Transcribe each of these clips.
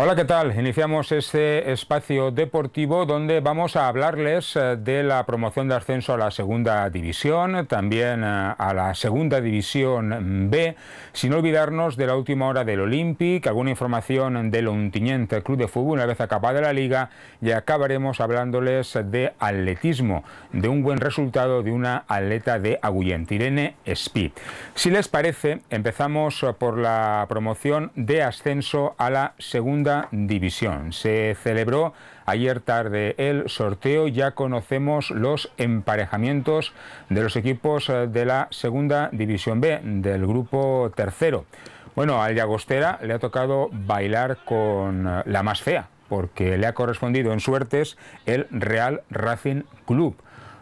Hola, ¿qué tal? Iniciamos este espacio deportivo donde vamos a hablarles eh, de la promoción de ascenso a la segunda división, también eh, a la segunda división B, sin olvidarnos de la última hora del Olympic, alguna información del tiñente Club de Fútbol una vez acabada la liga y acabaremos hablándoles de atletismo, de un buen resultado de una atleta de Agullent, Irene Speed. Si les parece, empezamos eh, por la promoción de ascenso a la segunda División. Se celebró ayer tarde el sorteo, ya conocemos los emparejamientos de los equipos eh, de la Segunda División B, del grupo tercero. Bueno, al Llagostera le ha tocado bailar con eh, la más fea, porque le ha correspondido en suertes el Real Racing Club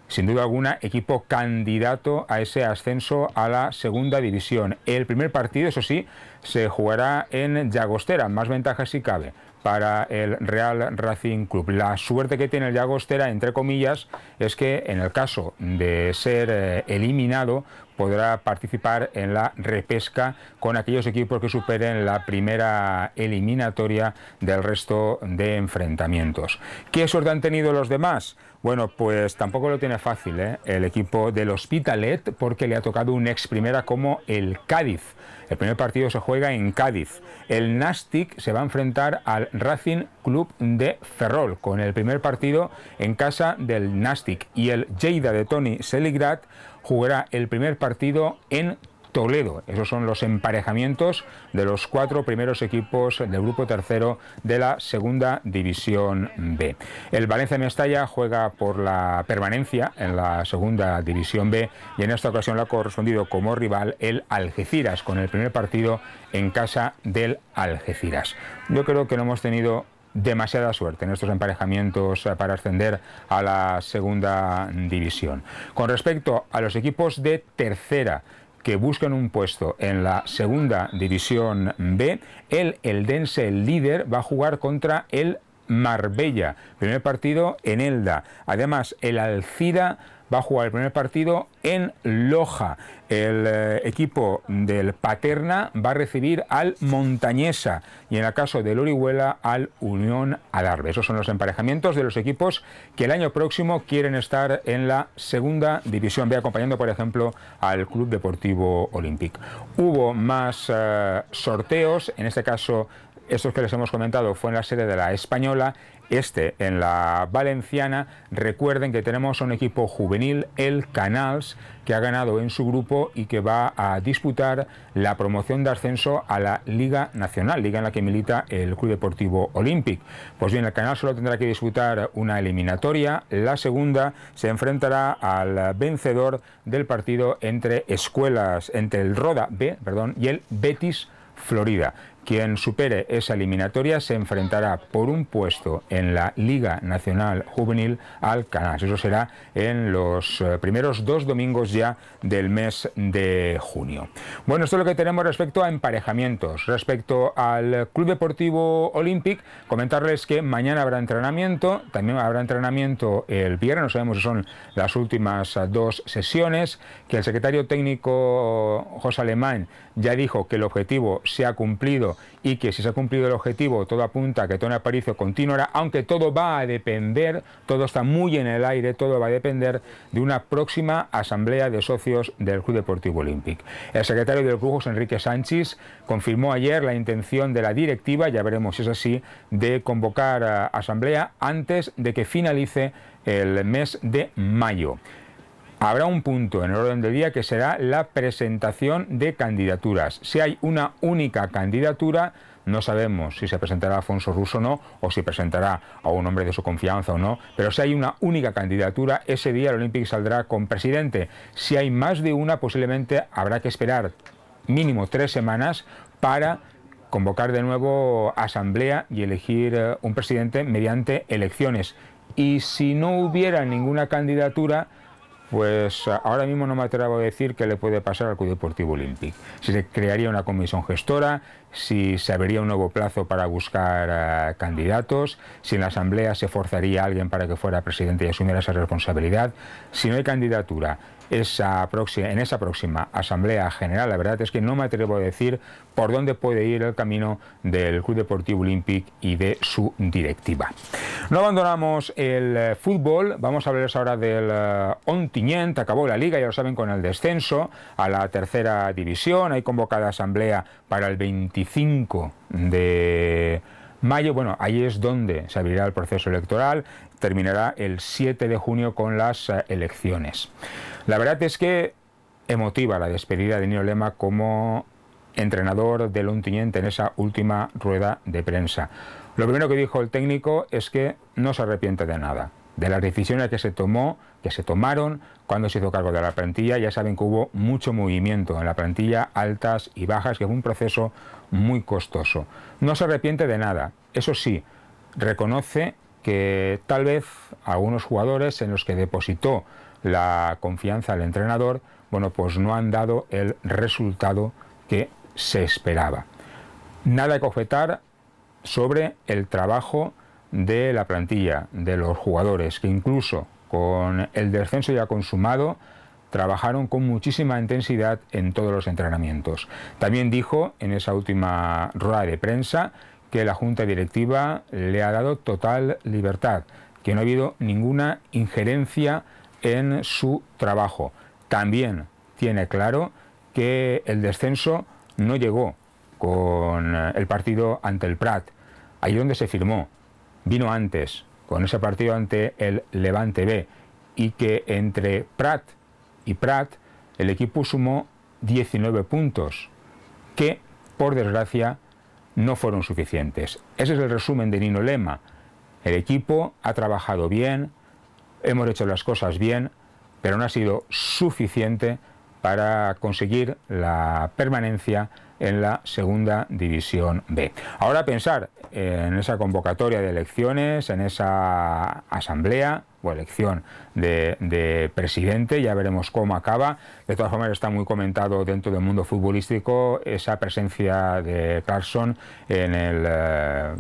sin duda alguna, equipo candidato a ese ascenso a la segunda división. El primer partido, eso sí, se jugará en Llagostera, más ventaja si cabe para el Real Racing Club. La suerte que tiene el Llagostera, entre comillas, es que en el caso de ser eh, eliminado, podrá participar en la repesca con aquellos equipos que superen la primera eliminatoria del resto de enfrentamientos. ¿Qué suerte han tenido los demás? Bueno, pues tampoco lo tiene fácil ¿eh? el equipo del Hospitalet porque le ha tocado un ex primera como el Cádiz. El primer partido se juega en Cádiz. El Nastic se va a enfrentar al Racing Club de Ferrol con el primer partido en casa del Nastic y el Lleida de Tony Seligrat jugará el primer partido en Toledo. Esos son los emparejamientos de los cuatro primeros equipos del grupo tercero de la segunda división B. El Valencia Mestalla juega por la permanencia en la segunda división B y en esta ocasión le ha correspondido como rival el Algeciras con el primer partido en casa del Algeciras. Yo creo que no hemos tenido demasiada suerte en estos emparejamientos para ascender a la segunda división. Con respecto a los equipos de tercera, que buscan un puesto en la segunda división B. El Eldense, el líder, va a jugar contra el Marbella. Primer partido en Elda. Además, el Alcida va a jugar el primer partido en Loja. El eh, equipo del Paterna va a recibir al Montañesa y en el caso del Orihuela al Unión Adarve. Esos son los emparejamientos de los equipos que el año próximo quieren estar en la segunda división ...voy acompañando por ejemplo al Club Deportivo Olympic. Hubo más eh, sorteos, en este caso estos que les hemos comentado fue en la serie de la española, este en la valenciana. Recuerden que tenemos un equipo juvenil, el Canals, que ha ganado en su grupo y que va a disputar la promoción de ascenso a la Liga Nacional, liga en la que milita el Club Deportivo Olympic. Pues bien, el Canals solo tendrá que disputar una eliminatoria. La segunda se enfrentará al vencedor del partido entre escuelas, entre el Roda B perdón, y el Betis Florida. Quien supere esa eliminatoria se enfrentará por un puesto en la Liga Nacional Juvenil al Eso será en los eh, primeros dos domingos ya del mes de junio. Bueno, esto es lo que tenemos respecto a emparejamientos. Respecto al Club Deportivo Olympic, comentarles que mañana habrá entrenamiento, también habrá entrenamiento el viernes, no sabemos si son las últimas dos sesiones, que el secretario técnico José Alemán ya dijo que el objetivo se ha cumplido y que si se ha cumplido el objetivo, todo apunta a que Tony Aparicio continuará, aunque todo va a depender, todo está muy en el aire, todo va a depender de una próxima asamblea de socios del Club Deportivo Olympic. El secretario del club, José Enrique Sánchez, confirmó ayer la intención de la directiva, ya veremos si es así, de convocar eh, asamblea antes de que finalice el mes de mayo. Habrá un punto en el orden del día que será la presentación de candidaturas. Si hay una única candidatura, no sabemos si se presentará Alfonso Russo o no, o si presentará a un hombre de su confianza o no, pero si hay una única candidatura, ese día el Olympic saldrá con presidente. Si hay más de una, posiblemente habrá que esperar mínimo tres semanas para convocar de nuevo asamblea y elegir eh, un presidente mediante elecciones. Y si no hubiera ninguna candidatura, pues eh, ahora mismo no me atrevo a decir qué le puede pasar al Club Deportivo Olympic. Si se crearía una comisión gestora, si se abriría un nuevo plazo para buscar eh, candidatos, si en la asamblea se forzaría a alguien para que fuera presidente y asumiera esa responsabilidad, si no hay candidatura, esa próxima, en esa próxima Asamblea General. La verdad es que no me atrevo a decir por dónde puede ir el camino del Club Deportivo Olympic y de su directiva. No abandonamos el eh, fútbol, vamos a hablarles ahora del eh, Ontinyent, acabó la liga, ya lo saben, con el descenso a la tercera división, hay convocada asamblea para el 25 de Mayo, bueno, ahí es donde se abrirá el proceso electoral, terminará el 7 de junio con las eh, elecciones. La verdad es que emotiva la despedida de Nino Lema como entrenador del untiniente en esa última rueda de prensa. Lo primero que dijo el técnico es que no se arrepiente de nada, de las decisiones que se tomó, que se tomaron cuando se hizo cargo de la plantilla. Ya saben que hubo mucho movimiento en la plantilla, altas y bajas, que fue un proceso muy costoso. No se arrepiente de nada, eso sí, reconoce que tal vez algunos jugadores en los que depositó la confianza al entrenador, bueno, pues no han dado el resultado que se esperaba. Nada que objetar sobre el trabajo de la plantilla, de los jugadores, que incluso con el descenso ya consumado, trabajaron con muchísima intensidad en todos los entrenamientos. También dijo en esa última rueda de prensa que la Junta Directiva le ha dado total libertad, que no ha habido ninguna injerencia en su trabajo. También tiene claro que el descenso no llegó con el partido ante el Prat, ahí donde se firmó vino antes, con ese partido ante el Levante B, y que entre Prat y Prat el equipo sumó 19 puntos, que por desgracia no fueron suficientes. Ese es el resumen de Nino Lema. El equipo ha trabajado bien, hemos hecho las cosas bien, pero no ha sido suficiente para conseguir la permanencia en la segunda división B. Ahora pensar eh, en esa convocatoria de elecciones, en esa asamblea, o elección de, presidente, ya veremos cómo acaba. De todas formas, está muy comentado dentro del mundo futbolístico esa presencia de Carson en el eh,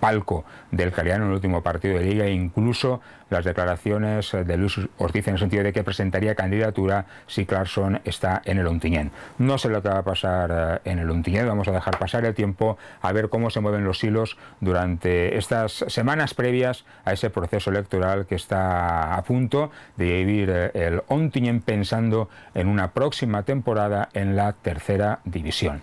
palco del Cariano en el último partido de liga, incluso las declaraciones de Luis Ortiz en el sentido de que presentaría candidatura si Clarkson está en el Ontiñén. No sé lo que va a pasar eh, en el Ontiñén, vamos a dejar pasar el tiempo a ver cómo se mueven los hilos durante estas semanas previas a ese proceso electoral que está a punto de vivir eh, el ontinen... pensando en una próxima temporada en la tercera división.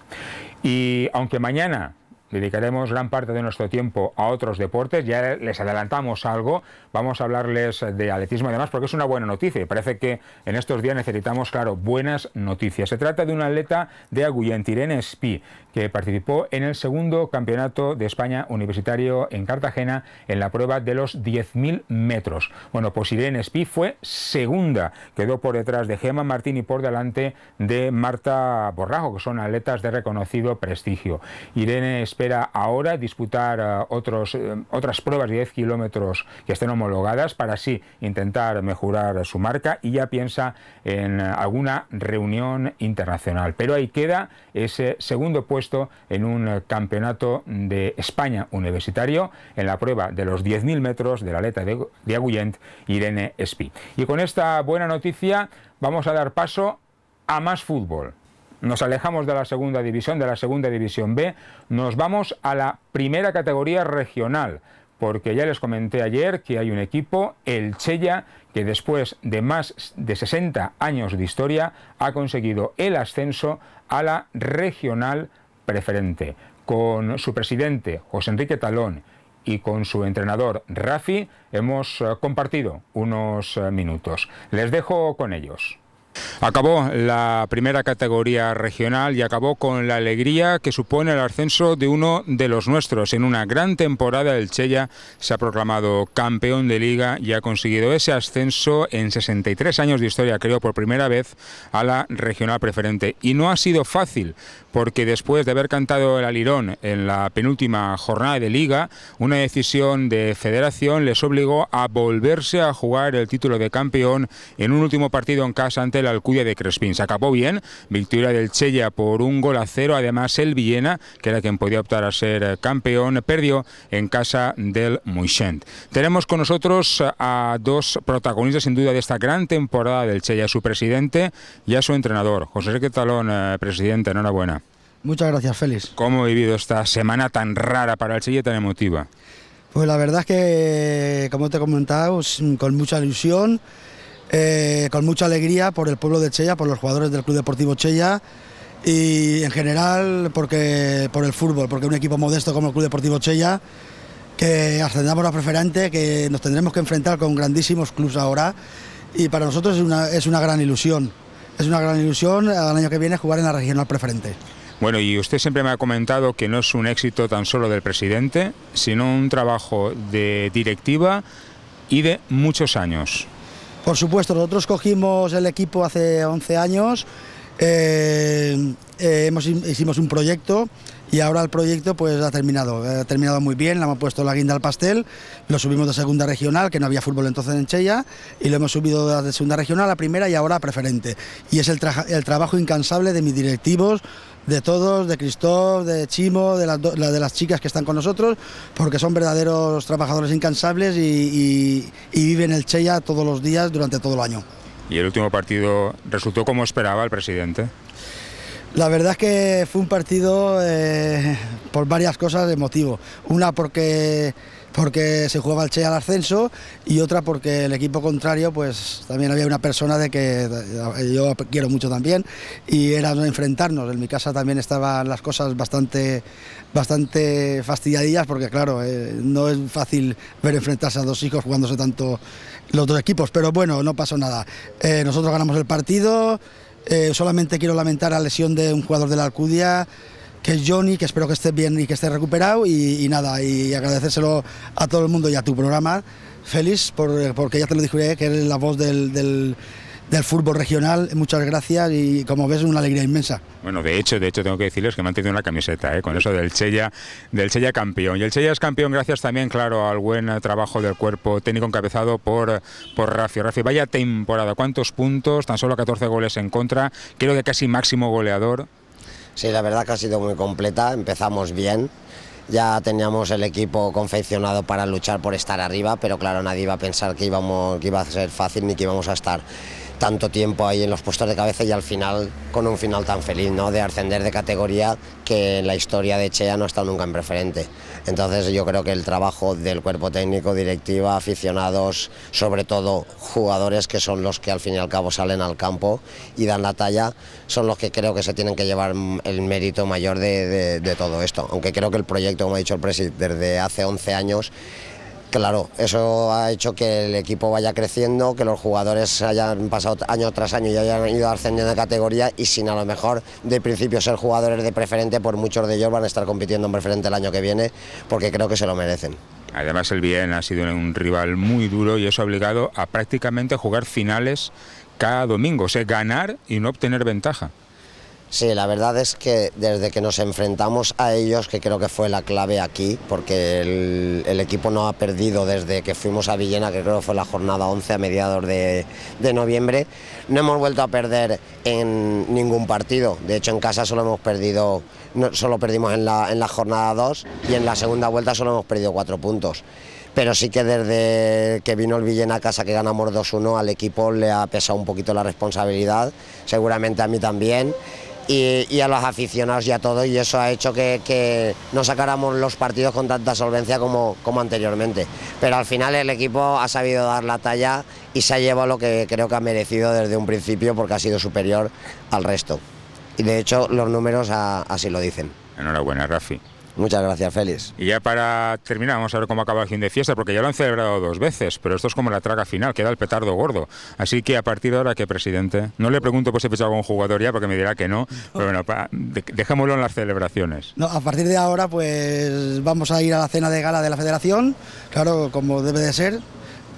Y aunque mañana dedicaremos gran parte de nuestro tiempo a otros deportes. Ya les adelantamos algo. Vamos a hablarles de atletismo además porque es una buena noticia. parece que en estos días necesitamos, claro, buenas noticias. Se trata de un atleta de Agullent, Irene Spi, que participó en el segundo campeonato de España universitario en Cartagena en la prueba de los 10.000 metros. Bueno, pues Irene Spi fue segunda. Quedó por detrás de Gemma Martín y por delante de Marta Borrajo, que son atletas de reconocido prestigio. Irene espera ahora disputar eh, otros, eh, otras pruebas de 10 kilómetros que estén homologadas para así intentar mejorar su marca y ya piensa en alguna reunión internacional. Pero ahí queda ese segundo puesto en un campeonato de España universitario en la prueba de los 10.000 metros de la aleta de Agullent, Irene Espi. Y con esta buena noticia vamos a dar paso a más fútbol nos alejamos de la segunda división, de la segunda división B, nos vamos a la primera categoría regional, porque ya les comenté ayer que hay un equipo, el Cheya, que después de más de 60 años de historia ha conseguido el ascenso a la regional preferente, con su presidente, José Enrique Talón, y con su entrenador Rafi hemos eh, compartido unos eh, minutos. Les dejo con ellos. Acabó la primera categoría regional y acabó con la alegría que supone el ascenso de uno de los nuestros. En una gran temporada el Cheya se ha proclamado campeón de liga y ha conseguido ese ascenso en 63 años de historia, creo, por primera vez a la regional preferente. Y no ha sido fácil, porque después de haber cantado el alirón en la penúltima jornada de liga, una decisión de federación les obligó a volverse a jugar el título de campeón en un último partido en casa ante el Alcudia de Crespin. Se acabó bien, victoria del Chella por un gol a cero, además el Viena, que era quien podía optar a ser eh, campeón, perdió en casa del Moixent. Tenemos con nosotros a dos protagonistas sin duda de esta gran temporada del Chella, su presidente y a su entrenador. José Enrique Talón, eh, presidente, enhorabuena. Muchas gracias, Félix. ¿Cómo ha vivido esta semana tan rara para el Chella, tan emotiva? Pues la verdad es que, como te he con mucha ilusión, eh, con mucha alegría por el pueblo de Chella, por los jugadores del Club Deportivo Chella y en general porque, por el fútbol, porque un equipo modesto como el Club Deportivo Chella, que ascendamos a preferente, que nos tendremos que enfrentar con grandísimos clubes ahora y para nosotros es una, es una gran ilusión. Es una gran ilusión el año que viene jugar en la regional preferente. Bueno, y usted siempre me ha comentado que no es un éxito tan solo del presidente, sino un trabajo de directiva y de muchos años. Por supuesto, nosotros cogimos el equipo hace 11 años, eh, eh, hemos, hicimos un proyecto y ahora el proyecto pues ha terminado, eh, ha terminado muy bien, le hemos puesto la guinda al pastel, lo subimos de segunda regional, que no había fútbol entonces en Chella, y lo hemos subido de segunda regional a primera y ahora a preferente. Y es el trabajo incansable de mis directivos, de todos, de Cristóbal, de Chimo, de, de, las chicas que están con nosotros, porque son verdaderos trabajadores incansables y, viven el Cheya todos los días durante todo el año. ¿Y el último partido resultó como esperaba el presidente? La verdad es que fue un partido eh, por varias cosas emotivo. Una porque porque se jugaba el Che al ascenso y otra porque el equipo contrario, pues también había una persona de que eh, yo quiero mucho también y era no enfrentarnos. En mi casa también estaban las cosas bastante, bastante fastidiadillas porque, claro, eh, no es fácil ver enfrentarse a dos hijos jugándose tanto los dos equipos, pero bueno, no pasó nada. Eh, nosotros ganamos el partido, solamente quiero lamentar la lesión de un jugador de la Alcudia que es Johnny, que espero que esté bien y que esté recuperado y, nada, y agradecérselo a todo el mundo y a tu programa, feliz porque ya te lo dije, que eres la voz del, fútbol regional. Muchas gracias y como ves una alegría inmensa. Bueno, de hecho, de hecho tengo que decirles que me han tenido una camiseta, ¿eh? con eso del Chella, del Chella campeón. Y el Chella es campeón gracias también, claro, al buen trabajo del cuerpo técnico encabezado por, por Rafi. Rafi, vaya temporada, ¿cuántos puntos? Tan solo 14 goles en contra, Quiero que casi máximo goleador Sí, la verdad que ha sido muy completa, empezamos bien. Ya teníamos el equipo confeccionado para luchar por estar arriba, pero claro, nadie iba a pensar que, iba a ser fácil ni que íbamos a estar tanto tiempo ahí en los puestos de cabeza y al final con un final tan feliz, ¿no? De ascender de categoría que en la historia de Chea no ha estado nunca en preferente. Entonces yo creo que el trabajo del cuerpo técnico, directiva, aficionados, sobre todo jugadores que son los que al fin y al cabo salen al campo y dan la talla, son los que creo que se tienen que llevar el mérito mayor de, todo esto. Aunque creo que el proyecto, como ha dicho el presidente, desde hace 11 años Claro, eso ha hecho que el equipo vaya creciendo, que los jugadores hayan pasado año tras año y hayan ido ascendiendo de categoría y sin a lo mejor de principio ser jugadores de preferente, por muchos de ellos van a estar compitiendo en preferente el año que viene porque creo que se lo merecen. Además el bien ha sido un rival muy duro y eso ha obligado a prácticamente jugar finales cada domingo, o sea, ganar y no obtener ventaja. Sí, la verdad es que desde que nos enfrentamos a ellos, que creo que fue la clave aquí, porque el, equipo no ha perdido desde que fuimos a Villena, que creo que fue la jornada 11 a mediados de, noviembre, no hemos vuelto a perder en ningún partido. De hecho, en casa solo hemos perdido, solo perdimos en la, en la jornada 2 y en la segunda vuelta solo hemos perdido 4 puntos pero sí que desde que vino el Villena a casa que ganamos 2-1 al equipo le ha pesado un poquito la responsabilidad, seguramente a mí también y, a los aficionados y a todo, y eso ha hecho que, no sacáramos los partidos con tanta solvencia como, anteriormente. Pero al final el equipo ha sabido dar la talla y se ha llevado lo que creo que ha merecido desde un principio porque ha sido superior al resto. Y de hecho los números así lo dicen. Enhorabuena, Rafi. Muchas gracias, Félix. Y ya para terminar, vamos a ver cómo acaba el fin de fiesta, porque ya lo han celebrado dos veces, pero esto es como la traga final, queda el petardo gordo. Así que a partir de ahora, ¿qué, presidente? No le pregunto por si he fichado algún jugador ya, porque me dirá que no, pero bueno, dejémoslo en las celebraciones. No, a partir de ahora, pues vamos a ir a la cena de gala de la federación, claro, como debe de ser,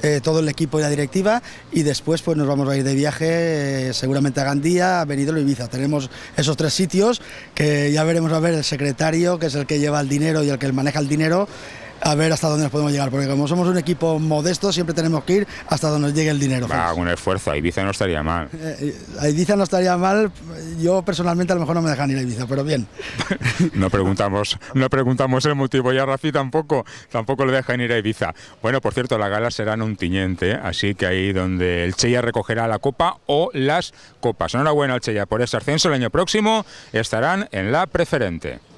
eh, todo el equipo y la directiva y después pues nos vamos a ir de viaje eh, seguramente a Gandía, a Benidorm y Ibiza. Tenemos esos tres sitios que ya veremos a ver el secretario, que es el que lleva el dinero y el que maneja el dinero, a ver hasta dónde nos podemos llegar, porque como somos un equipo modesto, siempre tenemos que ir hasta donde nos llegue el dinero. Va, un esfuerzo, a Ibiza no estaría mal. Eh, eh, a Ibiza no estaría mal, yo personalmente a lo mejor no me dejan ir a Ibiza, pero bien. no, preguntamos, no preguntamos el motivo, ya Rafi tampoco, tampoco le dejan ir a Ibiza. Bueno, por cierto, la gala será en un tiñente, así que ahí donde el Cheya recogerá la copa o las copas. Enhorabuena al Cheya por ese ascenso, el año próximo estarán en la preferente.